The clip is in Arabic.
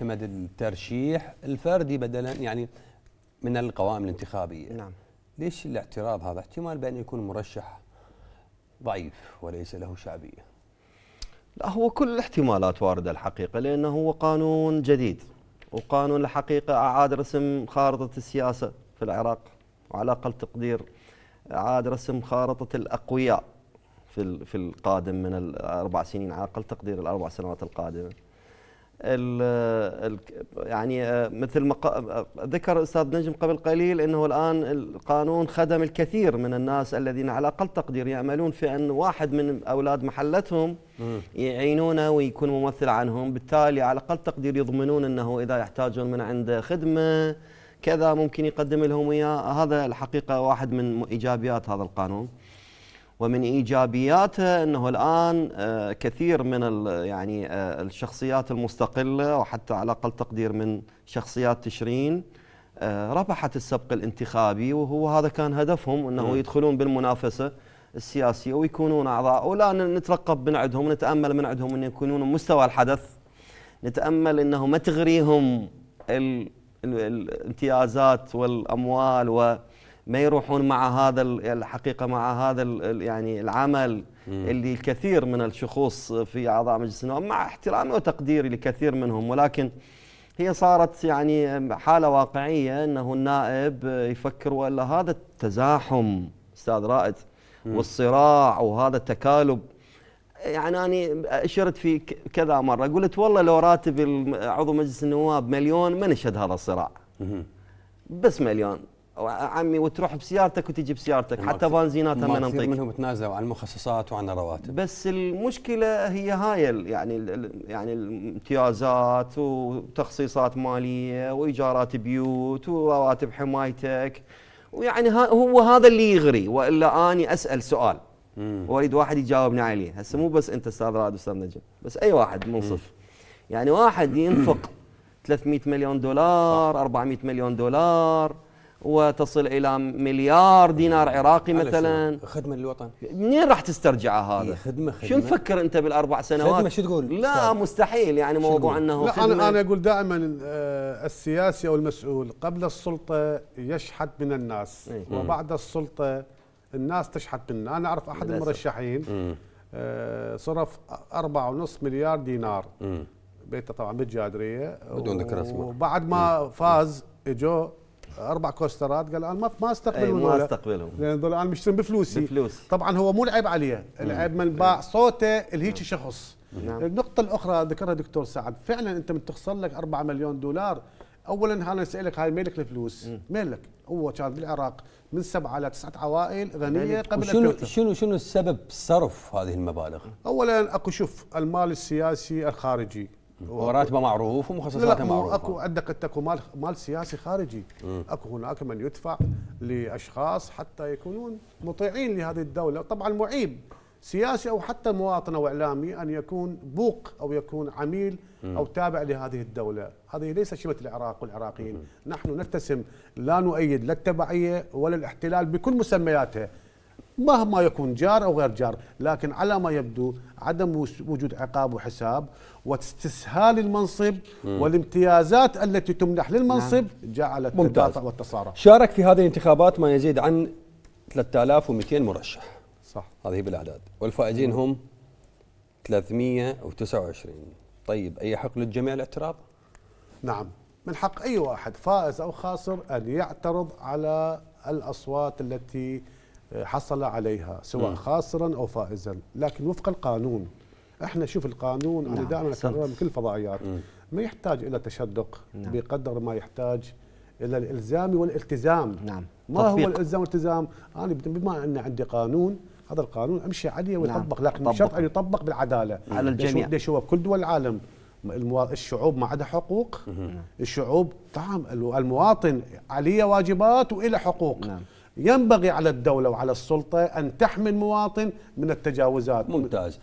يعتمد الترشيح الفردي بدلا يعني من القوائم الانتخابيه نعم ليش الاعتراض هذا احتمال بان يكون مرشح ضعيف وليس له شعبيه لا هو كل الاحتمالات واردة الحقيقة لأنه هو قانون جديد وقانون الحقيقة أعاد رسم خارطة السياسة في العراق وعلى أقل تقدير أعاد رسم خارطة الأقوياء في في القادم من الأربع سنين على أقل تقدير الأربع سنوات القادمة يعني آه، مثل ما ذكر الاستاذ نجم قبل قليل انه الان القانون خدم الكثير من الناس الذين على اقل تقدير ياملون في ان واحد من اولاد محلتهم يعينونه ويكون ممثل عنهم بالتالي على اقل تقدير يضمنون انه اذا يحتاجون من عنده خدمه كذا ممكن يقدم لهم اياه هذا الحقيقه واحد من ايجابيات هذا القانون ومن ايجابياته انه الان آه، كثير من يعني آه، الشخصيات المستقله وحتى على اقل تقدير من شخصيات تشرين آه، ربحت السبق الانتخابي وهو هذا كان هدفهم انه يدخلون بالمنافسه السياسيه ويكونون اعضاء ولا نترقب من عندهم نتامل من عندهم ان يكونون مستوى الحدث نتامل انه ما تغريهم الامتيازات والاموال و ما يروحون مع هذا الحقيقه مع هذا يعني العمل اللي الكثير من الشخوص في اعضاء مجلس النواب مع احترامي وتقديري لكثير منهم ولكن هي صارت يعني حاله واقعيه انه النائب يفكر والا هذا التزاحم استاذ رائد والصراع وهذا التكالب يعني أنا أشرت في كذا مرة قلت والله لو راتب عضو مجلس النواب مليون ما نشهد هذا الصراع بس مليون عمي وتروح بسيارتك وتجي بسيارتك حتى بنزيناتها ما ننطيك منهم تنازعوا عن المخصصات وعن الرواتب بس المشكله هي هاي يعني يعني الامتيازات وتخصيصات ماليه وايجارات بيوت ورواتب حمايتك ويعني هو هذا اللي يغري والا اني اسال سؤال واريد واحد يجاوبني عليه هسه مو بس انت استاذ راد استاذ نجم بس اي واحد منصف يعني واحد ينفق 300 مليون دولار 400 مليون دولار وتصل الى مليار دينار عراقي مثلا خدمه للوطن منين راح تسترجعها هذا؟ إيه، خدمه خدمه شو مفكر انت بالاربع سنوات؟ خدمه شو تقول؟ لا أستاذ. مستحيل يعني موضوع انه لا خدمة انا انا اقول دائما آه، السياسي او المسؤول قبل السلطه يشحت من الناس ايه؟ وبعد السلطه الناس تشحت منه، انا اعرف احد المرشحين آه، صرف صرف 4.5 مليار دينار بيته طبعا بالجادريه بدون ذكر اسمه وبعد ما فاز اجوا اربع كوسترات قال انا ما استقبلهم ما استقبلهم إيه، لان دول انا مشترين بفلوسي بفلوس. طبعا هو مو العيب عليه العيب من باع صوته لهيك شخص نعم. النقطة الأخرى ذكرها دكتور سعد فعلا أنت من تخسر لك 4 مليون دولار أولا أنا أسألك هاي مالك الفلوس مالك هو كان بالعراق من سبعة إلى تسعة عوائل غنية قبل شنو شنو شنو السبب صرف هذه المبالغ؟ أولا أكو شوف المال السياسي الخارجي وراتبه معروف ومخصصاته معروفه اكو عندك انت اكو مال مال سياسي خارجي م. اكو هناك من يدفع لاشخاص حتى يكونون مطيعين لهذه الدوله طبعا معيب سياسي او حتى مواطن او اعلامي ان يكون بوق او يكون عميل او تابع لهذه الدوله، هذه ليست شمة العراق والعراقيين، نحن نرتسم لا نؤيد لا التبعيه ولا الاحتلال بكل مسمياته، مهما يكون جار أو غير جار لكن على ما يبدو عدم وجود عقاب وحساب واستسهال المنصب مم. والامتيازات التي تمنح للمنصب نعم. جعلت ممتاز والتصارع شارك في هذه الانتخابات ما يزيد عن 3200 مرشح صح هذه بالأعداد والفائزين هم 329 طيب أي حق للجميع الاعتراض؟ نعم من حق أي واحد فائز أو خاسر أن يعترض على الأصوات التي حصل عليها سواء خاسرا او فائزا لكن وفق القانون احنا شوف القانون نعم. انا دائما اكررها بكل الفضائيات ما يحتاج الى تشدق نعم. بقدر ما يحتاج الى الالزام والالتزام نعم ما تطبيق. هو الالزام والالتزام انا يعني بما ان عندي قانون هذا القانون امشي عليه نعم. ويطبق نعم. لكن شرط ان يطبق بالعداله على الجميع ليش هو كل دول العالم الشعوب ما عندها حقوق الشعوب طعم المواطن عليه واجبات والى حقوق نعم. ينبغي على الدولة وعلى السلطة أن تحمي المواطن من التجاوزات ممتاز